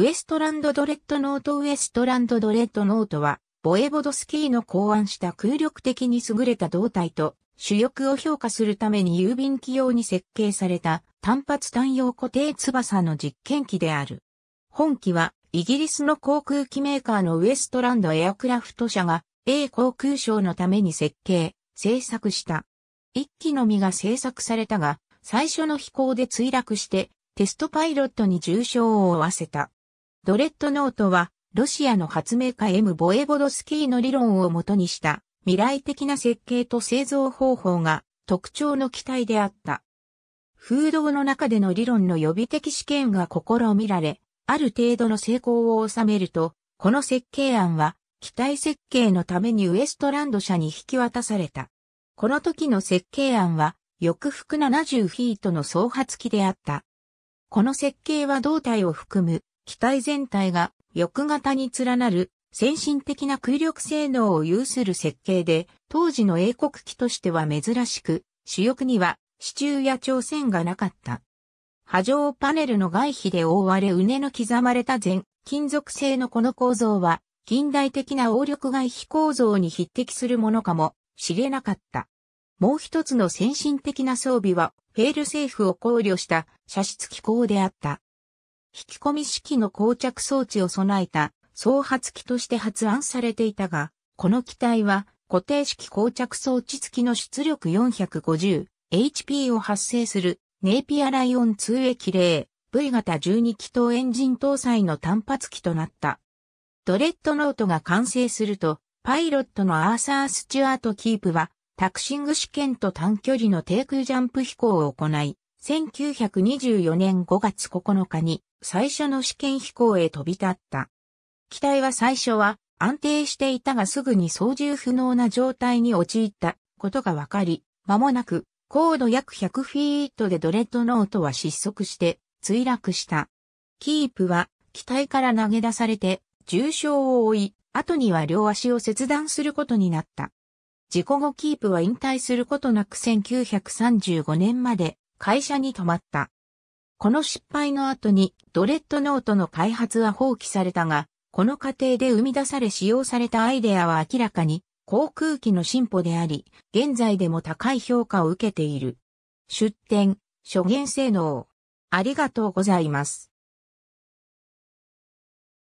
ウエストランドドレッドノートウエストランドドレッドノートは、ボエボドスキーの考案した空力的に優れた胴体と、主翼を評価するために郵便機用に設計された単発単用固定翼の実験機である。本機は、イギリスの航空機メーカーのウエストランドエアクラフト社が、A 航空省のために設計、製作した。一機のみが製作されたが、最初の飛行で墜落して、テストパイロットに重傷を負わせた。ドレッドノートは、ロシアの発明家 M. ボエボドスキーの理論をもとにした未来的な設計と製造方法が特徴の機体であった。風洞の中での理論の予備的試験が試みられ、ある程度の成功を収めると、この設計案は機体設計のためにウエストランド社に引き渡された。この時の設計案は翼服70フィートの総発機であった。この設計は胴体を含む機体全体が翼型に連なる先進的な空力性能を有する設計で、当時の英国機としては珍しく、主翼には支柱や朝鮮がなかった。波状パネルの外皮で覆われ畝の刻まれた全金属製のこの構造は、近代的な応力外皮構造に匹敵するものかもしれなかった。もう一つの先進的な装備は、フェールセーフを考慮した射出機構であった。引き込み式の膠着装置を備えた創発機として発案されていたが、この機体は固定式膠着装置付きの出力 450HP を発生するネイピアライオン 2A 例 V 型12気筒エンジン搭載の単発機となった。ドレッドノートが完成すると、パイロットのアーサー・スチュアート・キープは、タクシング試験と短距離の低空ジャンプ飛行を行い、1924年5月9日に最初の試験飛行へ飛び立った。機体は最初は安定していたがすぐに操縦不能な状態に陥ったことが分かり、間もなく高度約100フィートでドレッドノートは失速して墜落した。キープは機体から投げ出されて重傷を負い、後には両足を切断することになった。事故後キープは引退することなく1935年まで会社に泊まった。この失敗の後にドレッドノートの開発は放棄されたが、この過程で生み出され使用されたアイデアは明らかに航空機の進歩であり、現在でも高い評価を受けている。出展、諸元性能。ありがとうございます。